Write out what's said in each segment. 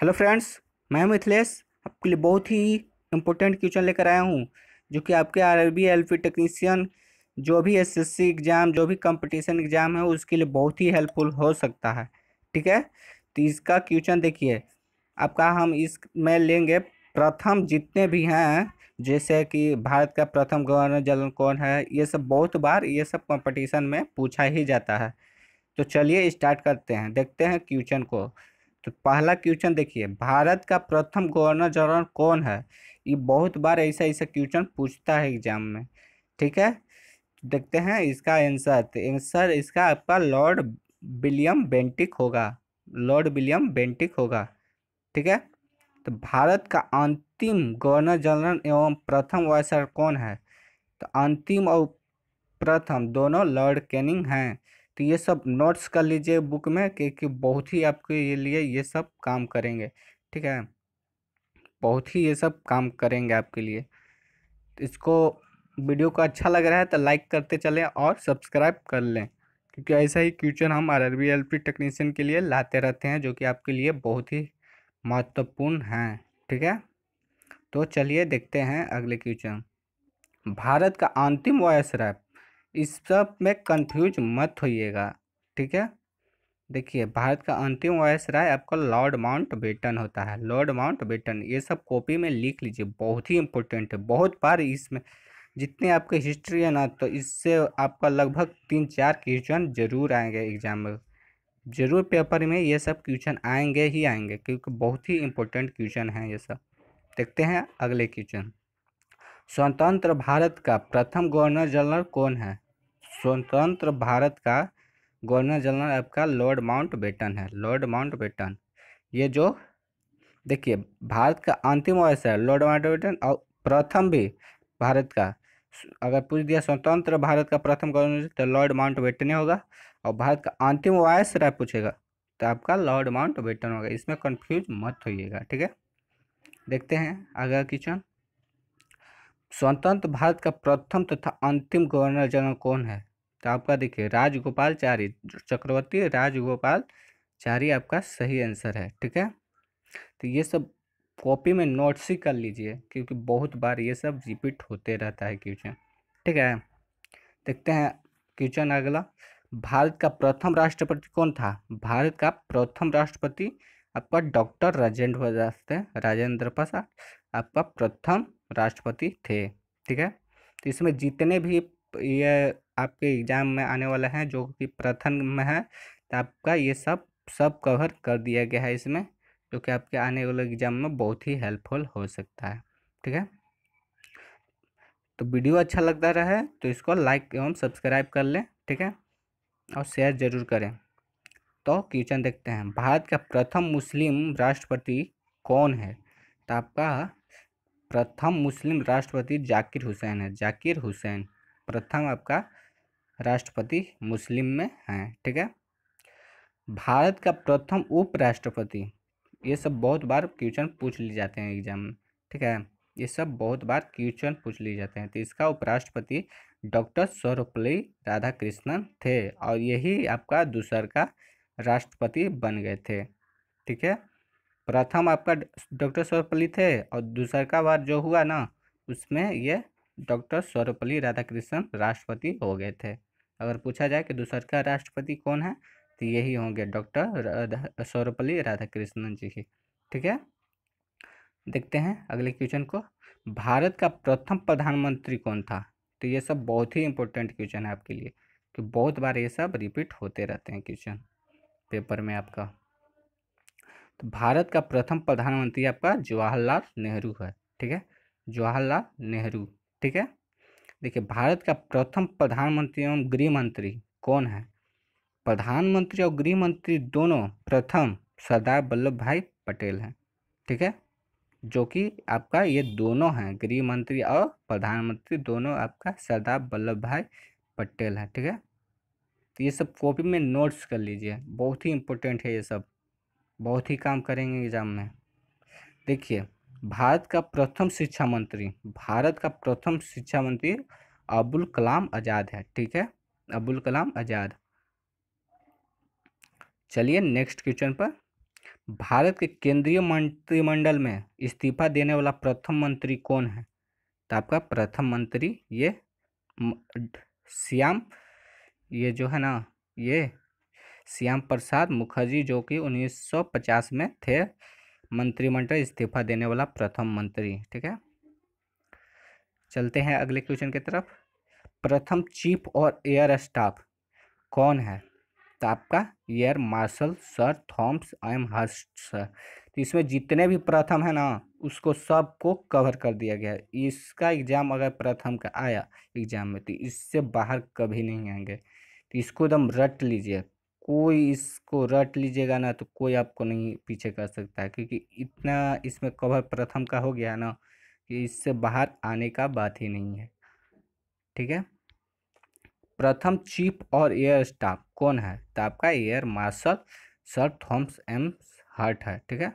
hello friends मैं मिथिलेश आपके लिए बहुत ही इम्पोर्टेंट क्वेश्चन लेकर आया हूँ जो कि आपके एल एलपी टेक्नीशियन जो भी एसएससी एग्ज़ाम जो भी कंपटीशन एग्ज़ाम है उसके लिए बहुत ही हेल्पफुल हो सकता है ठीक है तो इसका क्वेश्चन देखिए आपका हम इस में लेंगे प्रथम जितने भी हैं जैसे कि भारत का प्रथम गवर्नर जनरल कौन है ये सब बहुत बार ये सब कॉम्पटिशन में पूछा ही जाता है तो चलिए स्टार्ट करते हैं देखते हैं क्वेश्चन को तो पहला क्वेश्चन देखिए भारत का प्रथम गवर्नर जनरल कौन है ये बहुत बार ऐसा ऐसा क्वेश्चन पूछता है एग्जाम में ठीक है तो देखते हैं इसका आंसर तो आंसर इसका आपका लॉर्ड विलियम बेंटिक होगा लॉर्ड विलियम बेंटिक होगा ठीक है तो भारत का अंतिम गवर्नर जनरल एवं प्रथम वायसर कौन है तो अंतिम और प्रथम दोनों लॉर्ड कैनिंग हैं तो ये सब नोट्स कर लीजिए बुक में क्योंकि बहुत ही आपके लिए ये सब काम करेंगे ठीक है बहुत ही ये सब काम करेंगे आपके लिए इसको वीडियो को अच्छा लग रहा है तो लाइक करते चलें और सब्सक्राइब कर लें क्योंकि ऐसा ही क्वेश्चन हम R R B L P technician के लिए लाते रहते हैं जो कि आपके लिए बहुत ही महत्वपूर्ण हैं ठीक है तो चलिए देखते हैं अगले क्वेश्चन भारत का अंतिम वॉयस रैप इस सब में कंफ्यूज मत होइएगा ठीक है देखिए भारत का अंतिम वायस राय आपका लॉर्ड माउंट बेटन होता है लॉर्ड माउंट बेटन ये सब कॉपी में लिख लीजिए बहुत ही इंपॉर्टेंट है बहुत बार इसमें जितने आपके हिस्ट्री है ना तो इससे आपका लगभग तीन चार क्वेश्चन जरूर आएंगे एग्जाम में जरूर पेपर में ये सब क्वेश्चन आएंगे ही आएंगे क्योंकि बहुत ही इंपॉर्टेंट क्वेश्चन हैं ये सब देखते हैं अगले क्वेश्चन स्वतंत्र भारत का प्रथम गवर्नर जनरल कौन है स्वतंत्र भारत का गवर्नर जनरल आपका लॉर्ड बेटन है लॉर्ड बेटन ये जो देखिए भारत का अंतिम वायस है लॉर्ड माउंटबेटन और प्रथम भी भारत का अगर पूछ दिया स्वतंत्र भारत का प्रथम गवर्नर तो लॉर्ड माउंट ही होगा और भारत का अंतिम वायस राय पूछेगा तो आपका लॉर्ड बेटन होगा इसमें कंफ्यूज मत होइएगा ठीक है देखते हैं आगे क्वेश्चन स्वतंत्र भारत का प्रथम तथा तो अंतिम गवर्नर जनरल कौन है तो आपका देखिए राजगोपाल चारी चक्रवर्ती राजगोपाल चारी आपका सही आंसर है ठीक है तो ये सब कॉपी में नोट्स ही कर लीजिए क्योंकि बहुत बार ये सब रिपीट होते रहता है क्वेश्चन ठीक है देखते हैं क्वेश्चन अगला भारत का प्रथम राष्ट्रपति कौन था भारत का प्रथम राष्ट्रपति आपका डॉक्टर राजेंद्र प्रसाद थे राजेंद्र प्रसाद आपका प्रथम राष्ट्रपति थे ठीक है तो इसमें जितने भी ये आपके एग्ज़ाम में आने वाला है जो कि प्रथम में है तो आपका ये सब सब कवर कर दिया गया है इसमें जो कि आपके आने वाले एग्ज़ाम में बहुत ही हेल्पफुल हो सकता है ठीक है तो वीडियो अच्छा लगता रहे तो इसको लाइक एवं सब्सक्राइब कर लें ठीक है और शेयर ज़रूर करें तो क्वेश्चन देखते हैं भारत का प्रथम मुस्लिम राष्ट्रपति कौन है तो आपका प्रथम मुस्लिम राष्ट्रपति जाकिर हुसैन है जाकिर हुसैन प्रथम आपका राष्ट्रपति मुस्लिम में हैं ठीक है भारत का प्रथम उपराष्ट्रपति ये सब बहुत बार क्वेश्चन पूछ लिए जाते हैं एग्जाम में ठीक है ये सब बहुत बार क्वेश्चन पूछ लिए जाते हैं तो इसका उपराष्ट्रपति डॉक्टर सर्वपल्ली राधाकृष्णन थे और यही आपका दूसर का राष्ट्रपति बन गए थे ठीक है प्रथम आपका डॉक्टर सर्वपल्ली थे और दूसर का बार जो हुआ ना उसमें ये डॉक्टर सर्वपल्ली राधाकृष्णन राष्ट्रपति हो गए थे अगर पूछा जाए कि दूसर का राष्ट्रपति कौन है तो यही होंगे डॉक्टर सर्वपल्ली राधाकृष्णन जी ही ठीक है देखते हैं अगले क्वेश्चन को भारत का प्रथम प्रधानमंत्री कौन था तो ये सब बहुत ही इंपॉर्टेंट क्वेश्चन है आपके लिए कि बहुत बार ये सब रिपीट होते रहते हैं क्वेश्चन पेपर में आपका तो भारत का प्रथम प्रधानमंत्री आपका जवाहरलाल नेहरू है ठीक है जवाहरलाल नेहरू ठीक है देखिए भारत का प्रथम प्रधानमंत्री एवं गृह मंत्री कौन है प्रधानमंत्री और गृह मंत्री दोनों प्रथम सरदार वल्लभ भाई पटेल हैं ठीक है जो कि आपका ये दोनों हैं गृह मंत्री और प्रधानमंत्री दोनों आपका सरदार वल्लभ भाई पटेल है ठीक है तो ये सब कॉपी में नोट्स कर लीजिए बहुत ही इम्पोर्टेंट है ये सब बहुत ही काम करेंगे एग्ज़ाम में देखिए भारत का प्रथम शिक्षा मंत्री भारत का प्रथम शिक्षा मंत्री अबुल कलाम आज़ाद है ठीक है अबुल कलाम आज़ाद चलिए नेक्स्ट क्वेश्चन पर भारत के केंद्रीय मंत्रिमंडल में इस्तीफा देने वाला प्रथम मंत्री कौन है तो आपका प्रथम मंत्री ये श्याम ये जो है ना ये श्याम प्रसाद मुखर्जी जो कि 1950 में थे मंत्रिमंडल इस्तीफा देने वाला प्रथम मंत्री ठीक है चलते हैं अगले क्वेश्चन की तरफ प्रथम चीफ और एयर स्टाफ कौन है तो आपका air marshal sir Thomas M Hirst sir तो इसमें जितने भी प्रथम है ना उसको सबको कवर कर दिया गया है इसका एग्ज़ाम अगर प्रथम का आया एग्ज़ाम में तो इससे बाहर कभी नहीं आएंगे तो इसको एकदम तो रट लीजिए कोई इसको रट लीजिएगा ना तो कोई आपको नहीं पीछे कर सकता है क्योंकि इतना इसमें कवर प्रथम का हो गया ना कि इससे बाहर आने का बात ही नहीं है ठीक है प्रथम चीफ और एयर स्टाफ कौन है तो आपका air marshal sir Thomas M Hirst है ठीक है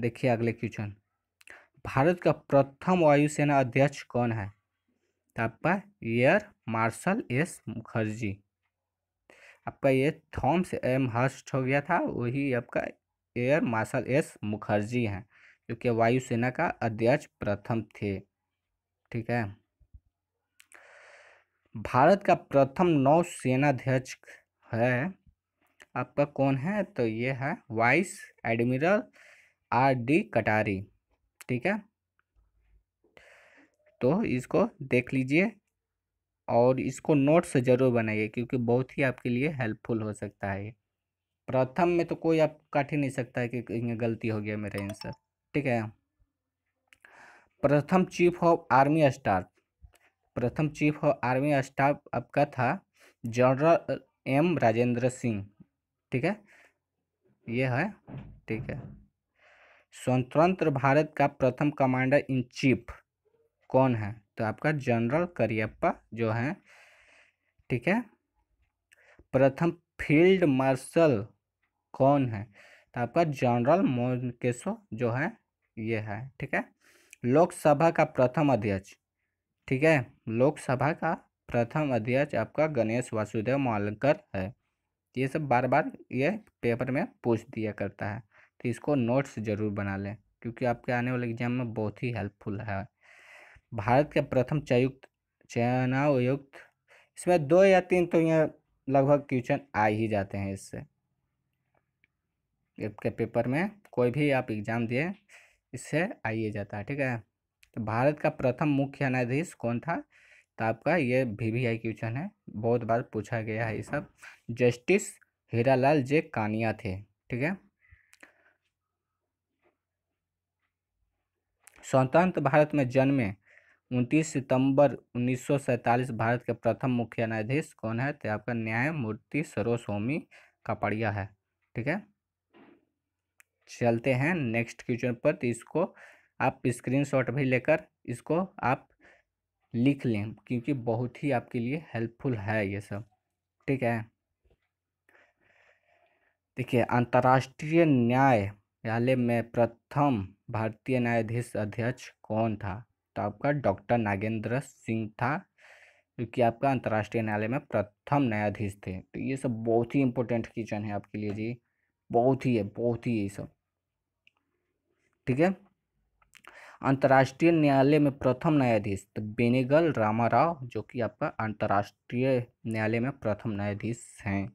देखिए अगले क्वेश्चन भारत का प्रथम वायुसेना अध्यक्ष कौन है तो आपका एयर मार्शल एस मुखर्जी आपका ये थॉम्स एम हर्स्ट हो गया था वही आपका एयर मार्शल एस मुखर्जी हैं जो कि वायुसेना का अध्यक्ष प्रथम थे ठीक है भारत का प्रथम नौ सेनाध्यक्ष है आपका कौन है तो ये है वाइस एडमिरल आर डी कटारी ठीक है तो इसको देख लीजिए और इसको नोट्स ज़रूर बनाइए क्योंकि बहुत ही आपके लिए हेल्पफुल हो सकता है प्रथम में तो कोई आप काट ही नहीं सकता है कि गलती हो गया मेरा आंसर ठीक है प्रथम चीफ ऑफ आर्मी स्टाफ प्रथम चीफ ऑफ आर्मी स्टाफ आपका था जनरल एम राजेंद्र सिंह ठीक है ये है ठीक है स्वतंत्र भारत का प्रथम कमांडर इन चीफ कौन है तो आपका जनरल करियप्पा जो है ठीक है प्रथम फील्ड मार्शल कौन है तो आपका जनरल मोनकेशो जो है ये है ठीक है लोकसभा का प्रथम अध्यक्ष ठीक है लोकसभा का प्रथम अध्यक्ष आपका गणेश वासुदेव मालकर है ये सब बार बार ये पेपर में पूछ दिया करता है तो इसको नोट्स ज़रूर बना लें क्योंकि आपके आने वाले एग्जाम में बहुत ही हेल्पफुल है भारत के प्रथम चयुक्त चयनायुक्त इसमें दो या तीन तो यहाँ लगभग क्वेश्चन आ ही जाते हैं इससे आपके पेपर में कोई भी आप एग्ज़ाम दिए इससे आइए जाता है ठीक है तो भारत का प्रथम मुख्य न्यायाधीश कौन था तो आपका ये वी वी आई क्वेश्चन है बहुत बार पूछा गया है ये सब जस्टिस हीरालाल जे कानिया थे ठीक है स्वतंत्र भारत में जन्मे उनतीस सितंबर उन्नीस भारत के प्रथम मुख्य न्यायाधीश कौन है तो आपका न्यायमूर्ति सरोस्वामी कापड़िया है ठीक है चलते हैं नेक्स्ट क्वेश्चन पर तो इसको आप स्क्रीनशॉट भी लेकर इसको आप लिख लें क्योंकि बहुत ही आपके लिए हेल्पफुल है ये सब ठीक है देखिए अंतर्राष्ट्रीय न्यायालय में प्रथम भारतीय न्यायाधीश अध्यक्ष कौन था तो आपका डॉक्टर नागेंद्र सिंह था जो कि आपका अंतर्राष्ट्रीय न्यायालय में प्रथम न्यायाधीश थे तो ये सब बहुत ही इंपॉर्टेंट क्वेश्चन है आपके लिए जी बहुत ही है बहुत ही ये सब ठीक है अंतर्राष्ट्रीय न्यायालय में प्रथम न्यायाधीश तो बेनेगल रामा राव जो कि आपका अंतर्राष्ट्रीय न्यायालय में प्रथम न्यायाधीश हैं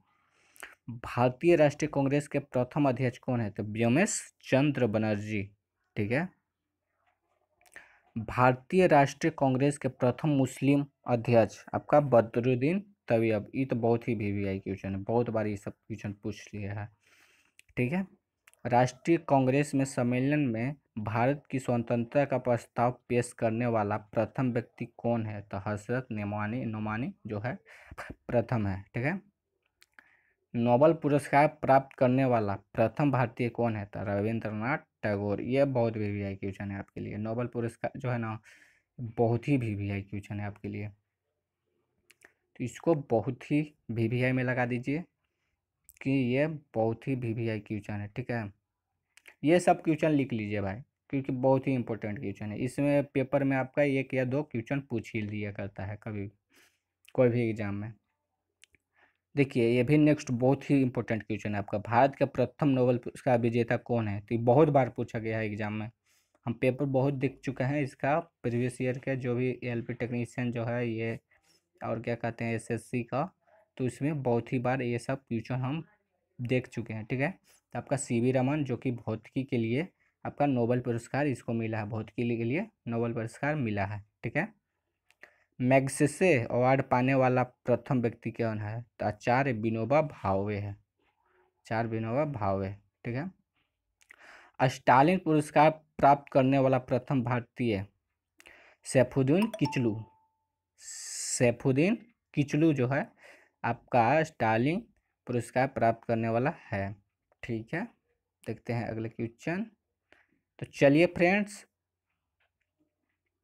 भारतीय राष्ट्रीय कांग्रेस के प्रथम अध्यक्ष कौन है तो व्योमेश चंद्र बनर्जी ठीक है भारतीय राष्ट्रीय कांग्रेस के प्रथम मुस्लिम अध्यक्ष आपका बदरुद्दीन अब ये तो बहुत ही वी वी आई क्वेश्चन है बहुत बार ये सब क्वेश्चन पूछ लिया है ठीक है राष्ट्रीय कांग्रेस में सम्मेलन में भारत की स्वतंत्रता का प्रस्ताव पेश करने वाला प्रथम व्यक्ति कौन है तो हजरत नमानी नुमानी जो है प्रथम है ठीक है नोबल पुरस्कार प्राप्त करने वाला प्रथम भारतीय कौन है तो रविंद्रनाथ टैगोर यह बहुत वी वी आई क्वेश्चन है आपके लिए नोबल पुरस्कार जो है ना बहुत ही वी वी आई क्वेश्चन है आपके लिए तो इसको बहुत ही वी वी आई में लगा दीजिए कि ये बहुत ही वी वी आई क्वेश्चन है ठीक है ये सब क्वेश्चन लिख लीजिए भाई क्योंकि बहुत ही इंपॉर्टेंट क्वेश्चन है इसमें पेपर में आपका एक या दो क्वेश्चन पूछ ही लिया करता है कभी कोई भी एग्ज़ाम में देखिए ये भी नेक्स्ट बहुत ही इंपॉर्टेंट क्वेश्चन है आपका भारत का प्रथम नोबल पुरस्कार विजेता कौन है तो ये बहुत बार पूछा गया है एग्जाम में हम पेपर बहुत देख चुके हैं इसका प्रीवियस ईयर के जो भी एल टेक्नीशियन जो है ये और क्या कहते हैं एस का तो इसमें बहुत ही बार ये सब क्वेश्चन हम देख चुके हैं ठीक है तो आपका सी वी रमन जो कि भौतिकी के लिए आपका नोबल पुरस्कार इसको मिला है भौतिकी के लिए नोबल पुरस्कार मिला है ठीक है मैग्सेसे अवार्ड पाने वाला प्रथम व्यक्ति कौन है तो आचार्य विनोबा भावे है चार विनोबा भावे ठीक है स्टालिन पुरस्कार प्राप्त करने वाला प्रथम भारतीय सैफुद्दीन किचलू सैफुद्दीन किचलू जो है आपका स्टालिन पुरस्कार प्राप्त करने वाला है ठीक है देखते हैं अगले क्वेश्चन तो चलिए फ्रेंड्स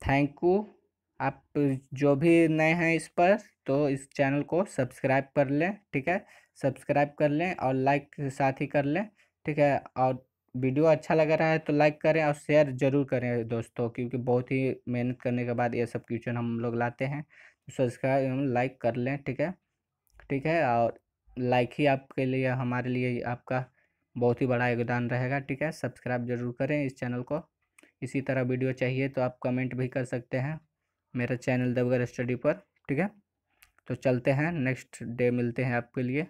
थैंक यू आप जो भी नए हैं इस पर तो इस चैनल को सब्सक्राइब कर लें ठीक है सब्सक्राइब कर लें और लाइक साथ ही कर लें ठीक है और वीडियो अच्छा लग रहा है तो लाइक करें और शेयर ज़रूर करें दोस्तों क्योंकि बहुत ही मेहनत करने के बाद ये सब क्वेश्चन हम लोग लाते हैं तो सब्सक्राइब लाइक कर लें ठीक है ठीक है और लाइक ही आपके लिए हमारे लिए आपका बहुत ही बड़ा योगदान रहेगा ठीक है सब्सक्राइब जरूर करें इस चैनल को इसी तरह वीडियो चाहिए तो आप कमेंट भी कर सकते हैं मेरा चैनल दबगर स्टडी पर ठीक है तो चलते हैं नेक्स्ट डे मिलते हैं आपके लिए